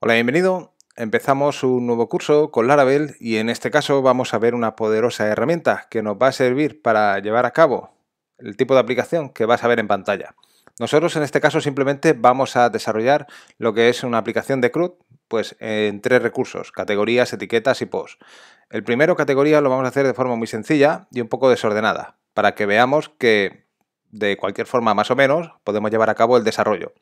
Hola, bienvenido. Empezamos un nuevo curso con Laravel y en este caso vamos a ver una poderosa herramienta que nos va a servir para llevar a cabo el tipo de aplicación que vas a ver en pantalla. Nosotros en este caso simplemente vamos a desarrollar lo que es una aplicación de CRUD pues en tres recursos, categorías, etiquetas y posts. El primero, categoría, lo vamos a hacer de forma muy sencilla y un poco desordenada, para que veamos que de cualquier forma más o menos podemos llevar a cabo el desarrollo.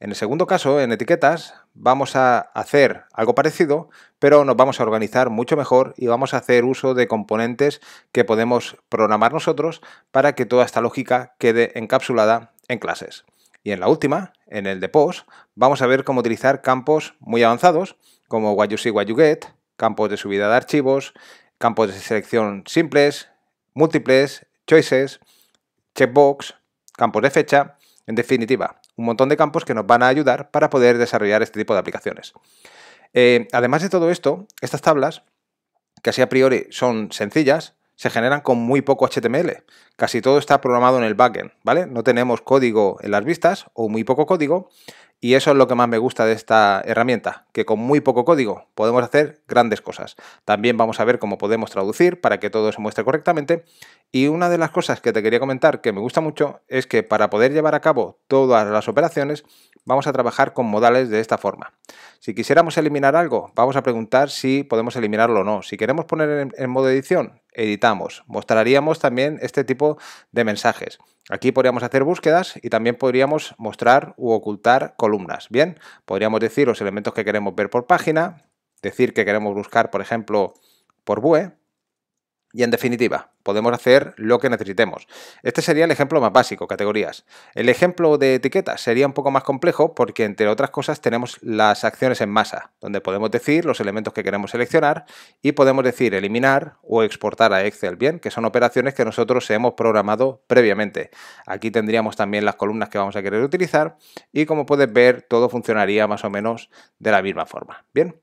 En el segundo caso, en etiquetas, vamos a hacer algo parecido, pero nos vamos a organizar mucho mejor y vamos a hacer uso de componentes que podemos programar nosotros para que toda esta lógica quede encapsulada en clases. Y en la última, en el de post, vamos a ver cómo utilizar campos muy avanzados, como what you see, you get, campos de subida de archivos, campos de selección simples, múltiples, choices, checkbox, campos de fecha, en definitiva, un montón de campos que nos van a ayudar para poder desarrollar este tipo de aplicaciones. Eh, además de todo esto, estas tablas, que así a priori son sencillas, se generan con muy poco HTML. Casi todo está programado en el backend, ¿vale? No tenemos código en las vistas o muy poco código y eso es lo que más me gusta de esta herramienta, que con muy poco código podemos hacer grandes cosas. También vamos a ver cómo podemos traducir para que todo se muestre correctamente. Y una de las cosas que te quería comentar que me gusta mucho es que para poder llevar a cabo todas las operaciones vamos a trabajar con modales de esta forma. Si quisiéramos eliminar algo, vamos a preguntar si podemos eliminarlo o no. Si queremos poner en, modo edición, editamos. Mostraríamos también este tipo de mensajes. Aquí podríamos hacer búsquedas y también podríamos mostrar u ocultar columnas. Bien, podríamos decir los elementos que queremos ver por página, decir que queremos buscar, por ejemplo, por BUE, y en definitiva, podemos hacer lo que necesitemos. Este sería el ejemplo más básico, categorías. El ejemplo de etiquetas sería un poco más complejo porque, entre otras cosas, tenemos las acciones en masa, donde podemos decir los elementos que queremos seleccionar y podemos decir eliminar o exportar a Excel bien, que son operaciones que nosotros hemos programado previamente. Aquí tendríamos también las columnas que vamos a querer utilizar y, como puedes ver, todo funcionaría más o menos de la misma forma. Bien,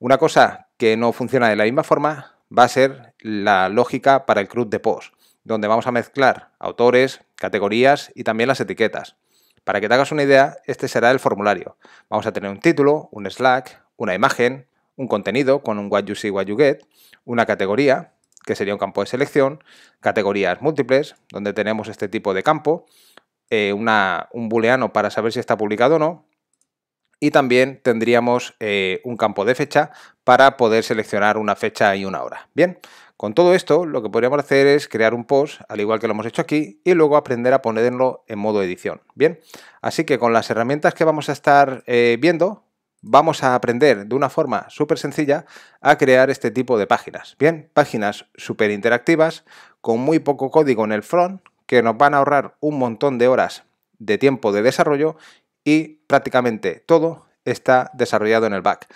una cosa que no funciona de la misma forma va a ser la lógica para el CRUD de post, donde vamos a mezclar autores, categorías y también las etiquetas. Para que te hagas una idea, este será el formulario. Vamos a tener un título, un Slack, una imagen, un contenido con un what you see, what you get, una categoría, que sería un campo de selección, categorías múltiples, donde tenemos este tipo de campo, eh, un booleano para saber si está publicado o no, y también tendríamos eh, un campo de fecha para poder seleccionar una fecha y una hora. Bien, con todo esto lo que podríamos hacer es crear un post, al igual que lo hemos hecho aquí, y luego aprender a ponerlo en modo edición. Bien, así que con las herramientas que vamos a estar eh, viendo, vamos a aprender de una forma súper sencilla a crear este tipo de páginas. Bien, páginas súper interactivas, con muy poco código en el front, que nos van a ahorrar un montón de horas de tiempo de desarrollo y prácticamente todo está desarrollado en el back.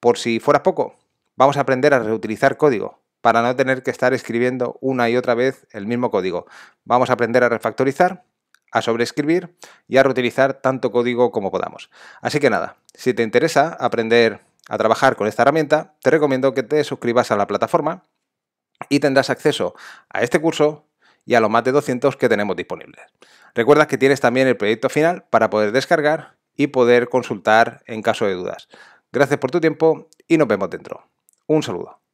Por si fuera poco, vamos a aprender a reutilizar código para no tener que estar escribiendo una y otra vez el mismo código. Vamos a aprender a refactorizar, a sobreescribir y a reutilizar tanto código como podamos. Así que nada, si te interesa aprender a trabajar con esta herramienta, te recomiendo que te suscribas a la plataforma y tendrás acceso a este curso y a los más de 200 que tenemos disponibles. Recuerda que tienes también el proyecto final para poder descargar y poder consultar en caso de dudas. Gracias por tu tiempo y nos vemos dentro. Un saludo.